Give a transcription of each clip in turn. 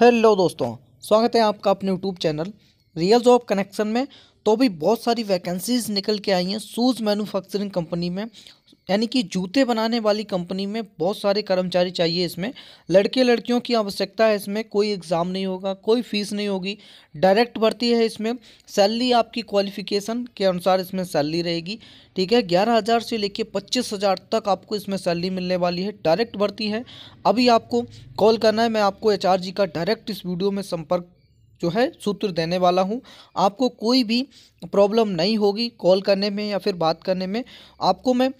hello दोस्तों स्वागत है आपका अपने YouTube channel real job connection में तो भी बहुत सारी वैकेंसीज निकल के आई हैं शूज़ मैन्युफैक्चरिंग कंपनी में यानी कि जूते बनाने वाली कंपनी में बहुत सारे कर्मचारी चाहिए इसमें लड़के लड़कियों की आवश्यकता है इसमें कोई एग्ज़ाम नहीं होगा कोई फीस नहीं होगी डायरेक्ट भर्ती है इसमें सैलरी आपकी क्वालिफिकेशन के अनुसार इसमें सैलरी रहेगी ठीक है ग्यारह हज़ार से लेके पच्चीस हज़ार तक आपको इसमें सैलरी मिलने वाली है डायरेक्ट भर्ती है अभी आपको कॉल करना है मैं आपको एच जी का डायरेक्ट इस वीडियो में संपर्क जो है सूत्र देने वाला हूँ आपको कोई भी प्रॉब्लम नहीं होगी कॉल करने में या फिर बात करने में आपको मैं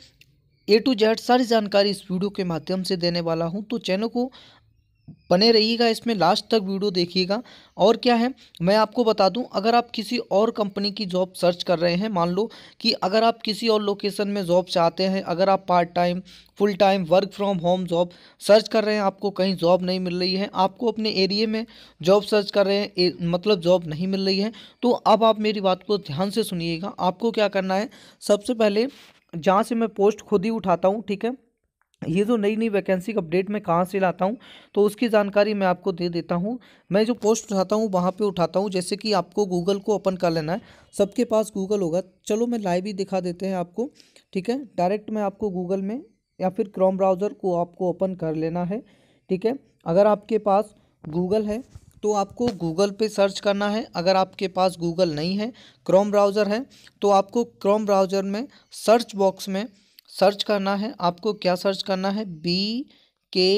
ए टू जेड सारी जानकारी इस वीडियो के माध्यम से देने वाला हूँ तो चैनल को बने रहिएगा इसमें लास्ट तक वीडियो देखिएगा और क्या है मैं आपको बता दूं अगर आप किसी और कंपनी की जॉब सर्च कर रहे हैं मान लो कि अगर आप किसी और लोकेशन में जॉब चाहते हैं अगर आप part time full time work from home job search कर रहे हैं आपको कहीं जॉब नहीं मिल रही है आपको अपने एरिए में जॉब सर्च कर रहे हैं ए, मतलब जॉब नहीं मिल रही है तो अब आप मेरी बात को ध्यान से सुनिएगा आपको क्या करना है सबसे पहले जहाँ से मैं पोस्ट खुद ही उठाता हूँ ठीक है ये जो नई नई वैकेंसी का अपडेट मैं कहाँ से लाता हूँ तो उसकी जानकारी मैं आपको दे देता हूँ मैं जो पोस्ट उठाता हूँ वहाँ पे उठाता हूँ जैसे कि आपको गूगल को ओपन कर लेना है सबके पास गूगल होगा चलो मैं लाइव ही दिखा देते हैं आपको ठीक है डायरेक्ट मैं आपको गूगल में या फिर क्रोम ब्राउज़र को आपको ओपन कर लेना है ठीक है अगर आपके पास गूगल है तो आपको गूगल पे सर्च करना है अगर आपके पास गूगल नहीं है क्रोम ब्राउज़र है तो आपको क्रोम ब्राउज़र में सर्च बॉक्स में सर्च करना है आपको क्या सर्च करना है बी के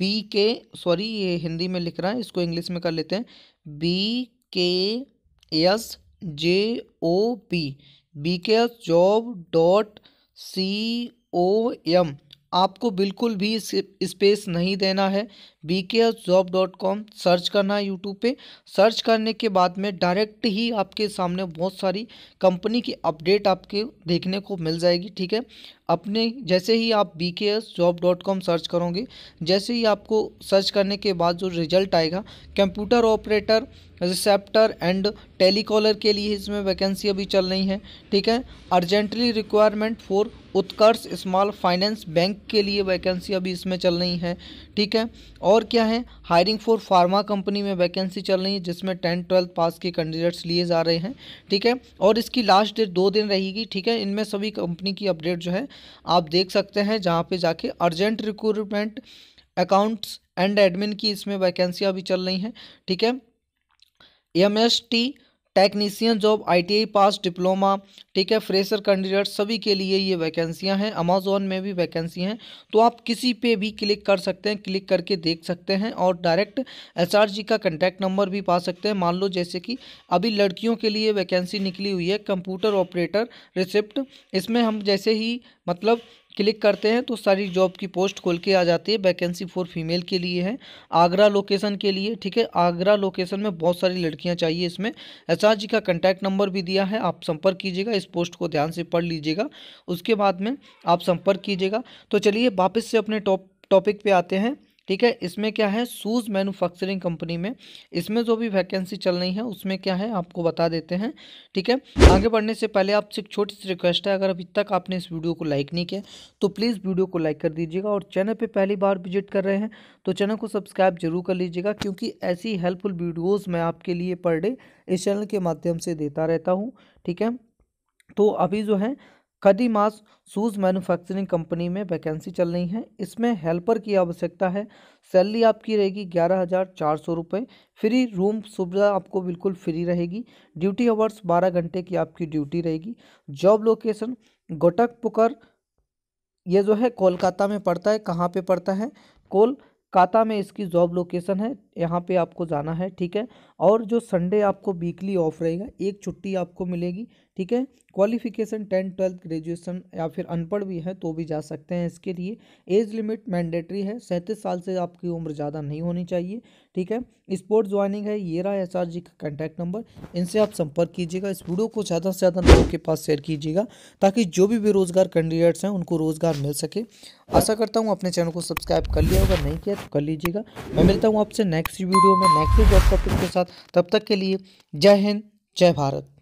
बी के सॉरी ये हिंदी में लिख रहा है इसको इंग्लिश में कर लेते हैं B K S J O P B K S job dot C O M आपको बिल्कुल भी स्पेस नहीं देना है B K S job dot com search करना है यूट्यूब पे सर्च करने के बाद में डायरेक्ट ही आपके सामने बहुत सारी कंपनी की अपडेट आपके देखने को मिल जाएगी ठीक है अपने जैसे ही आप B K S job dot com search करोगे जैसे ही आपको सर्च करने के बाद जो रिजल्ट आएगा computer operator receptor and telecaller के लिए इसमें वैकेंसी अभी चल रही है ठीक है urgently requirement for Utkarsh small finance bank के लिए वैकेंसी अभी इसमें चल रही है ठीक है और क्या है हायरिंग फॉर फार्मा कंपनी में वैकेंसी चल रही है जिसमें टेंथ ट्वेल्थ पास के कैंडिडेट्स लिए जा रहे हैं ठीक है और इसकी लास्ट डेट दो दिन रहेगी ठीक है इनमें सभी कंपनी की अपडेट जो है आप देख सकते हैं जहाँ पर जाके urgent recruitment accounts and admin की इसमें वैकेंसियाँ अभी चल रही हैं ठीक है M S T technician job ITI pass diploma ठीक है फ्रेशर कैंडिडेट सभी के लिए ये वैकेंसियां हैं अमेजोन में भी वैकेंसी हैं तो आप किसी पे भी क्लिक कर सकते हैं क्लिक करके देख सकते हैं और डायरेक्ट जी का कंटैक्ट नंबर भी पा सकते हैं मान लो जैसे कि अभी लड़कियों के लिए वैकेंसी निकली हुई है कंप्यूटर ऑपरेटर रिसिप्ट इसमें हम जैसे ही मतलब क्लिक करते हैं तो सारी जॉब की पोस्ट खोल के आ जाती है वैकेंसी फॉर फीमेल के लिए है आगरा लोकेशन के लिए ठीक है आगरा लोकेशन में बहुत सारी लड़कियां चाहिए इसमें एच जी का कंटैक्ट नंबर भी दिया है आप संपर्क कीजिएगा इस पोस्ट को ध्यान से पढ़ लीजिएगा उसके बाद में आप संपर्क कीजिएगा तो चलिए वापस से अपने टॉप टॉपिक पर आते हैं ठीक है इसमें क्या है शूज़ मैन्युफैक्चरिंग कंपनी में इसमें जो भी वैकेंसी चल रही है उसमें क्या है आपको बता देते हैं ठीक है आगे बढ़ने से पहले आपसे एक छोटी सी रिक्वेस्ट है अगर अभी तक आपने इस वीडियो को लाइक नहीं किया तो प्लीज़ वीडियो को लाइक कर दीजिएगा और चैनल पर पहली बार विजिट कर रहे हैं तो चैनल को सब्सक्राइब जरूर कर लीजिएगा क्योंकि ऐसी हेल्पफुल वीडियोज़ मैं आपके लिए पर डे इस चैनल के माध्यम से देता रहता हूँ ठीक है तो अभी जो है Khadims shoes manufacturing company में वैकेंसी चल रही है इसमें हेल्पर की आवश्यकता है सैलरी आपकी रहेगी ग्यारह हज़ार चार सौ रुपये फ्री रूम सुविधा आपको बिल्कुल फ्री रहेगी ड्यूटी आवर्स बारह घंटे की आपकी ड्यूटी रहेगी जॉब लोकेशन गोटक पुकर ये जो है कोलकाता में पड़ता है कहाँ पर पड़ता है कोलकाता में इसकी जॉब लोकेशन है यहाँ पे आपको जाना है ठीक है और जो संडे आपको वीकली ऑफ रहेगा एक छुट्टी आपको मिलेगी ठीक है क्वालिफिकेशन टेंथ ट्वेल्थ ग्रेजुएशन या फिर अनपढ़ भी हैं तो भी जा सकते हैं इसके लिए एज लिमिट मैंडेटरी है सैंतीस साल से आपकी उम्र ज़्यादा नहीं होनी चाहिए ठीक है स्पोर्ट ज्वाइनिंग है ये रहा एस जी का कॉन्टैक्ट नंबर इनसे आप संपर्क कीजिएगा इस वीडियो को ज़्यादा से ज़्यादा लोगों के पास शेयर कीजिएगा ताकि जो भी बेरोजगार कैंडिडेट्स हैं उनको रोज़गार मिल सके आशा करता हूँ अपने चैनल को सब्सक्राइब कर लिया होगा नहीं किया तो कर लीजिएगा मैं मिलता हूँ आपसे नेक्स्ट वीडियो में नेक्स्ट जॉब टॉपिक के साथ तब तक के लिए जय हिंद जय भारत